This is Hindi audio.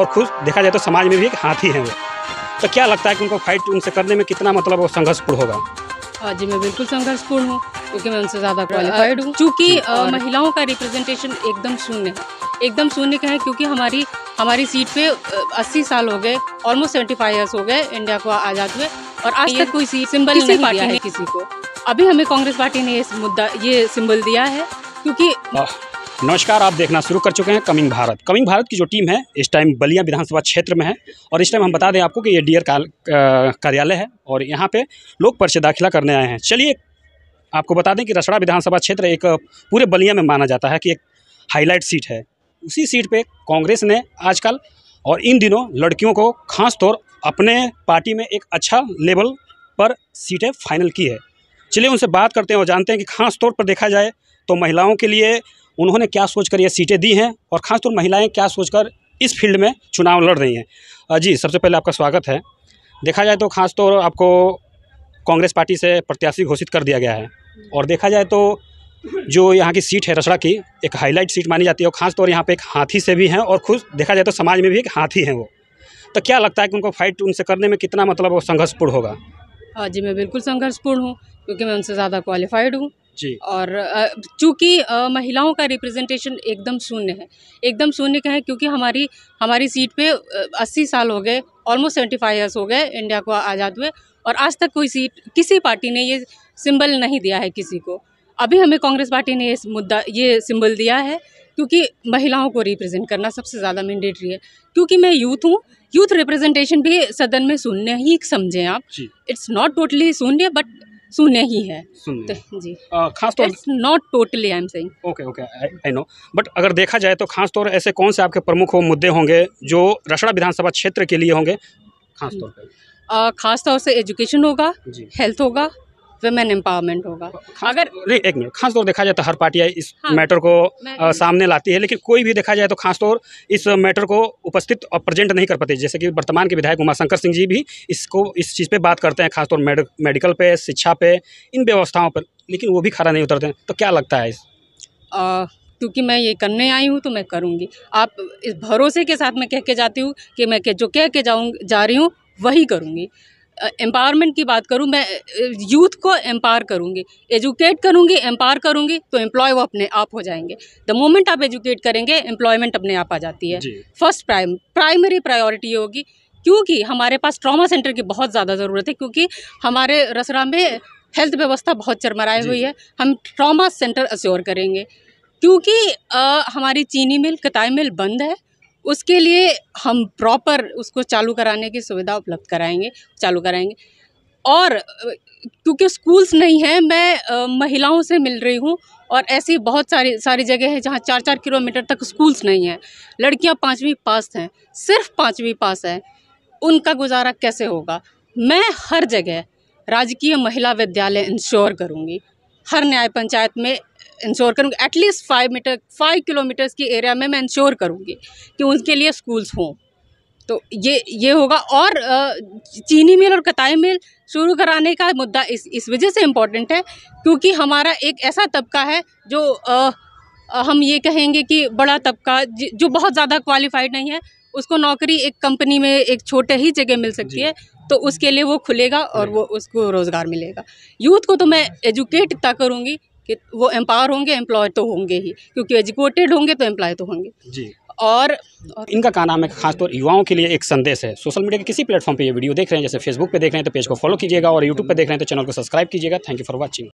और खुद देखा जाए तो समाज में भी एक हाथी हैं वो तो क्या लगता है कि उनको फाइट उनसे करने में कितना मतलब संघर्षपूर्ण होगा हाँ जी मैं बिल्कुल संघर्षपूर्ण हूँ क्योंकि मैं उनसे ज़्यादा क्वालिफाइड हूँ चूँकि महिलाओं का रिप्रेजेंटेशन एकदम शून्य है एकदम शून्य का है क्योंकि हमारी हमारी सीट पे 80 साल हो गए ऑलमोस्ट 75 इयर्स हो गए इंडिया को आज़ाद हुए और आज तक कोई सीट सिंबल नहीं पार्टी है किसी को अभी हमें कांग्रेस पार्टी ने ये मुद्दा ये सिंबल दिया है क्योंकि नमस्कार आप देखना शुरू कर चुके हैं कमिंग भारत कमिंग भारत की जो टीम है इस टाइम बलिया विधानसभा क्षेत्र में है और इस टाइम हम बता दें आपको कि ये का कार्यालय है और यहाँ पे लोग परिचय दाखिला करने आए हैं चलिए आपको बता दें कि रसड़ा विधानसभा क्षेत्र एक पूरे बलिया में माना जाता है कि एक हाईलाइट सीट है उसी सीट पर कांग्रेस ने आजकल और इन दिनों लड़कियों को खासतौर अपने पार्टी में एक अच्छा लेवल पर सीटें फाइनल की है चलिए उनसे बात करते हैं और जानते हैं कि खास तौर पर देखा जाए तो महिलाओं के लिए उन्होंने क्या सोचकर ये सीटें दी हैं और खासतौर महिलाएं क्या सोचकर इस फील्ड में चुनाव लड़ रही हैं जी सबसे पहले आपका स्वागत है देखा जाए तो खासतौर आपको कांग्रेस पार्टी से प्रत्याशी घोषित कर दिया गया है और देखा जाए तो जो यहाँ की सीट है रसड़ा की एक हाईलाइट सीट मानी जाती है और खासतौर यहाँ पर एक हाथी से भी हैं और खुद देखा जाए तो समाज में भी एक हाथी हैं वो तो क्या लगता है कि उनको फाइट उनसे करने में कितना मतलब संघर्षपूर्ण होगा हाँ जी मैं बिल्कुल संघर्षपूर्ण हूँ क्योंकि मैं उनसे ज़्यादा क्वालिफाइड हूँ जी और चूँकि महिलाओं का रिप्रेजेंटेशन एकदम शून्य है एकदम शून्य का है क्योंकि हमारी हमारी सीट पे अस्सी साल हो गए ऑलमोस्ट सेवेंटी फाइव ईयर्स हो गए इंडिया को आज़ाद हुए और आज तक कोई सीट किसी पार्टी ने ये सिंबल नहीं दिया है किसी को अभी हमें कांग्रेस पार्टी ने ये मुद्दा ये सिंबल दिया है क्योंकि महिलाओं को रिप्रेजेंट करना सबसे ज़्यादा मैंडेटरी है क्योंकि मैं यूथ हूँ यूथ रिप्रेजेंटेशन भी सदन में शून्य ही समझें आप इट्स नॉट टोटली शून्य बट सुने ही है सुने तो, जी खास तौर not totally I am saying okay okay I know but अगर देखा जाए तो खास तौर ऐसे कौन से आपके प्रमुख मुद्दे होंगे जो रसड़ा विधानसभा क्षेत्र के लिए होंगे खास तौर पर खास तौर से एजुकेशन होगा हेल्थ होगा वुमेन एम्पावरमेंट होगा अगर नहीं एक मिनट खासतौर देखा जाए तो हर पार्टियाँ इस हाँ, मैटर को आ, सामने लाती है लेकिन कोई भी देखा जाए तो खासतौर इस मैटर को उपस्थित और प्रेजेंट नहीं कर पाती जैसे कि वर्तमान के विधायक उमाशंकर सिंह जी भी इसको इस चीज़ पर बात करते हैं खासतौर मेड, मेडिकल पे शिक्षा पे इन व्यवस्थाओं पर लेकिन वो भी खड़ा नहीं उतरते हैं तो क्या लगता है इस क्योंकि मैं ये करने आई हूँ तो मैं करूँगी आप इस भरोसे के साथ मैं कह के जाती हूँ कि मैं जो कह के जाऊँ जा रही हूँ वही करूँगी एम्पावरमेंट की बात करूँ मैं यूथ को एम्पावर करूँगी एजुकेट करूँगी एम्पावर करूँगी तो एम्प्लॉय वो अपने आप हो जाएंगे द मोमेंट आप एजुकेट करेंगे एम्प्लॉयमेंट अपने आप आ जाती है फर्स्ट प्राइम प्राइमरी प्रायोरिटी होगी क्योंकि हमारे पास ट्रॉमा सेंटर की बहुत ज़्यादा ज़रूरत है क्योंकि हमारे रसरा में हेल्थ व्यवस्था बहुत चरमराई हुई है हम ट्रॉमा सेंटर अस्योर करेंगे क्योंकि आ, हमारी चीनी मिल कताई मिल बंद है उसके लिए हम प्रॉपर उसको चालू कराने की सुविधा उपलब्ध कराएंगे चालू कराएंगे और क्योंकि स्कूल्स नहीं हैं मैं महिलाओं से मिल रही हूँ और ऐसी बहुत सारी सारी जगह है जहाँ चार चार किलोमीटर तक स्कूल्स नहीं हैं लड़कियाँ पाँचवीं पास हैं सिर्फ पाँचवीं पास हैं उनका गुजारा कैसे होगा मैं हर जगह राजकीय महिला विद्यालय इंश्योर करूँगी हर न्याय पंचायत में इंश्योर करूँगी at least five metre five kilometres की एरिया में मैं इंश्योर करूँगी कि उनके लिए स्कूल्स हों तो ये ये होगा और चीनी मिल और कताई मिल शुरू कराने का मुद्दा इस इस वजह से इम्पॉर्टेंट है क्योंकि हमारा एक ऐसा तबका है जो आ, हम ये कहेंगे कि बड़ा तबका जो बहुत ज़्यादा क्वालिफाइड नहीं है उसको नौकरी एक कंपनी में एक छोटे ही जगह मिल सकती है तो उसके लिए वो खुलेगा और वो उसको रोज़गार मिलेगा यूथ को तो मैं एजुकेट तक करूँगी कि वो एम्पावर होंगे एम्प्लॉय तो होंगे ही क्योंकि एजुकेटेड होंगे तो एम्प्लॉय तो होंगे जी और, और इनका क्या नाम है खासतौर युवाओं के लिए एक संदेश है सोशल मीडिया के किसी प्लेटफॉर्म पे ये वीडियो देख रहे हैं जैसे फेसबुक पे देख रहे हैं तो पेज को फॉलो कीजिएगा और यूट्यूब पे देख रहे हैं तो चैनल को सब्सक्राइब कीजिएगा थैंक यू फॉर वॉचिंग